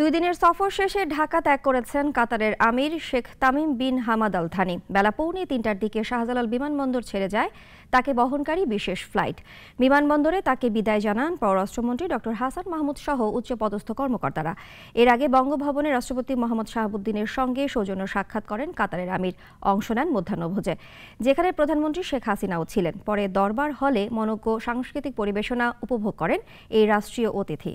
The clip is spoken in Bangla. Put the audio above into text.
দুই দিনের সফর শেষে ঢাকা ত্যাগ করেছেন কাতারের আমির Sheikh Tamim bin Hamad Al Thani বেলা পৌনে তিনটার দিকে শাহজালাল বিমানবন্দর ছেড়ে যায় তাকে বহনকারী বিশেষ ফ্লাইট বিমানবন্দরে তাকে বিদায় জানান পররাষ্ট্রমন্ত্রী ড হাসান মাহমুদ সহ উচ্চপদস্থ কর্মকর্তারা এর আগে বঙ্গভবনে রাষ্ট্রপতি মোহাম্মদ শাহাবুদ্দিনের সঙ্গে সৌজন্য সাক্ষাৎ করেন কাতারের আমির অংশ নেন মধ্যাহ্নভোজে যেখানে প্রধানমন্ত্রী শেখ হাসিনাও ছিলেন পরে দরবার হলে মনজ্ঞ সাংস্কৃতিক পরিবেশনা উপভোগ করেন এই রাষ্ট্রীয় অতিথি